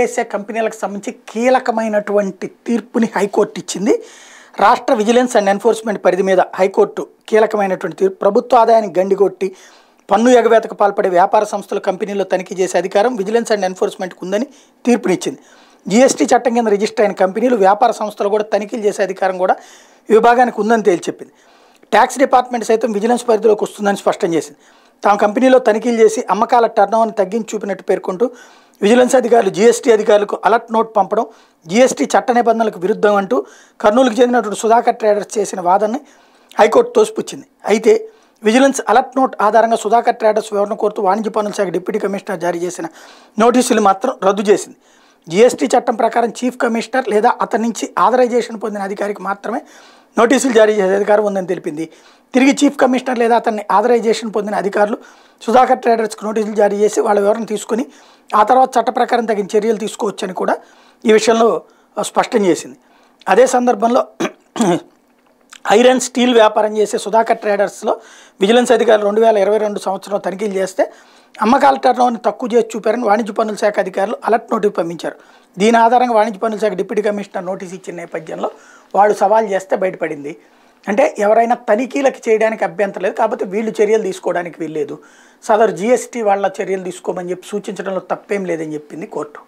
వేసే కంపెనీలకు సంబంధించి కీలకమైనటువంటి తీర్పుని హైకోర్టు ఇచ్చింది రాష్ట్ర విజిలెన్స్ అండ్ ఎన్ఫోర్స్మెంట్ పరిధి మీద హైకోర్టు కీలకమైనటువంటి తీర్పు ప్రభుత్వ ఆదాయాన్ని గండిగొట్టి పన్ను ఎగవేతకు పాల్పడే వ్యాపార సంస్థల కంపెనీల్లో తనిఖీ చేసే అధికారం విజిలెన్స్ అండ్ ఎన్ఫోర్స్మెంట్కి ఉందని తీర్పునిచ్చింది జీఎస్టీ చట్టం కింద రిజిస్టర్ అయిన కంపెనీలు వ్యాపార సంస్థలు కూడా తనిఖీలు చేసే అధికారం కూడా విభాగానికి ఉందని తేల్చెప్పింది ట్యాక్స్ డిపార్ట్మెంట్ సైతం విజిలెన్స్ పరిధిలోకి వస్తుందని స్పష్టం చేసింది తాము కంపెనీలో తనిఖీలు చేసి అమ్మకాల టర్నోవర్ని తగ్గించి చూపినట్టు పేర్కొంటూ విజిలెన్స్ అధికారులు జీఎస్టీ అధికారులకు అలర్ట్ నోట్ పంపడం జీఎస్టీ చట్ట నిబంధనలకు విరుద్ధం అంటూ కర్నూలుకు చెందినటువంటి సుధాకర్ ట్రేడర్స్ చేసిన వాదనని హైకోర్టు తోసిపుచ్చింది అయితే విజిలెన్స్ అలర్ట్ నోట్ ఆధారంగా సుధాకర్ ట్రేడర్స్ వివరణ కోరుతూ వాణిజ్య పనుల శాఖ డిప్యూటీ కమిషనర్ జారీ చేసిన నోటీసులు మాత్రం రద్దు చేసింది జీఎస్టీ చట్టం ప్రకారం చీఫ్ కమిషనర్ లేదా అతని నుంచి ఆథరైజేషన్ పొందిన అధికారికి మాత్రమే నోటీసులు జారీ చేసే అధికారం ఉందని తెలిపింది తిరిగి చీఫ్ కమిషనర్ లేదా అతన్ని ఆథరైజేషన్ పొందిన అధికారులు సుధాకర్ ట్రేడర్స్కు నోటీసులు జారీ చేసి వాళ్ళ వివరణ తీసుకుని ఆ తర్వాత చట్ట ప్రకారం తగిన చర్యలు తీసుకోవచ్చని కూడా ఈ విషయంలో స్పష్టం చేసింది అదే సందర్భంలో ఐరన్ స్టీల్ వ్యాపారం చేసే సుధాకర్ ట్రేడర్స్లో విజిలెన్స్ అధికారులు రెండు వేల ఇరవై రెండు సంవత్సరం తనిఖీలు చేస్తే అమ్మకాల టర్నోవర్ని తక్కువ చేసి చూపారని వాణిజ్య పన్నుల శాఖ అధికారులు అలర్ట్ నోటీస్ పంపించారు దీని ఆధారంగా వాణిజ్య పన్నుల శాఖ డిప్యూటీ కమిషనర్ నోటీస్ ఇచ్చిన నేపథ్యంలో వాళ్ళు సవాల్ చేస్తే బయటపడింది అంటే ఎవరైనా తనిఖీలకు చేయడానికి అభ్యంతరం లేదు కాకపోతే వీళ్ళు చర్యలు తీసుకోవడానికి వీల్లేదు సదరు జీఎస్టీ వాళ్ళ చర్యలు తీసుకోమని చెప్పి సూచించడంలో తప్పేం లేదని చెప్పింది కోర్టు